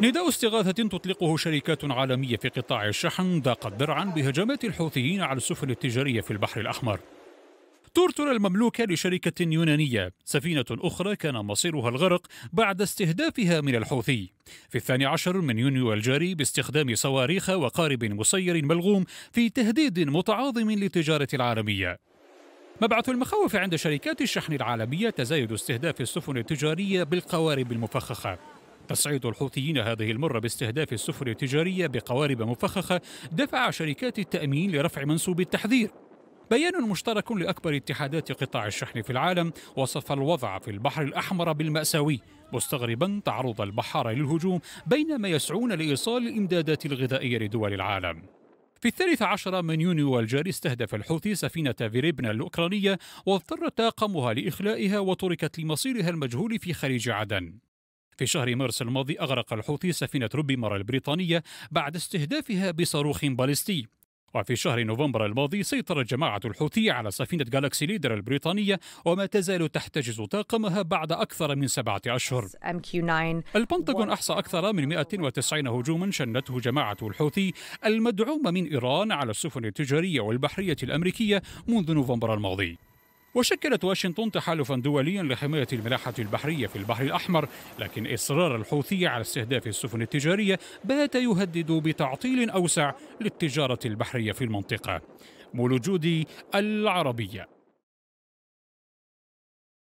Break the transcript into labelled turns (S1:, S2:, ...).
S1: نداء استغاثة تطلقه شركات عالمية في قطاع الشحن ضاقت ذرعا بهجمات الحوثيين على السفن التجارية في البحر الأحمر تورتر المملوكة لشركة يونانية سفينة أخرى كان مصيرها الغرق بعد استهدافها من الحوثي في الثاني عشر من يونيو الجاري باستخدام صواريخ وقارب مسير ملغوم في تهديد متعاظم للتجارة العالمية مبعث المخاوف عند شركات الشحن العالمية تزايد استهداف السفن التجارية بالقوارب المفخخة تصعيد الحوثيين هذه المرة باستهداف السفن التجارية بقوارب مفخخة دفع شركات التأمين لرفع منسوب التحذير بيان مشترك لأكبر اتحادات قطاع الشحن في العالم وصف الوضع في البحر الأحمر بالمأساوي مستغربا تعرض البحارة للهجوم بينما يسعون لإيصال الإمدادات الغذائية لدول العالم في الثالث عشر من يونيو الجاري استهدف الحوثي سفينة فيريبنا الأوكرانية واضطر طاقمها لإخلائها وتركت لمصيرها المجهول في خليج عدن في شهر مارس الماضي أغرق الحوثي سفينة ربي مارا البريطانية بعد استهدافها بصاروخ باليستي وفي شهر نوفمبر الماضي سيطرت جماعة الحوثي على سفينة جالاكسي ليدر البريطانية وما تزال تحتجز طاقمها بعد أكثر من سبعة أشهر البنتاغون أحصى أكثر من 190 هجوما شنته جماعة الحوثي المدعومة من إيران على السفن التجارية والبحرية الأمريكية منذ نوفمبر الماضي وشكلت واشنطن تحالفا دوليا لحماية الملاحة البحرية في البحر الأحمر لكن إصرار الحوثي على استهداف السفن التجارية بات يهدد بتعطيل أوسع للتجارة البحرية في المنطقة مولو العربية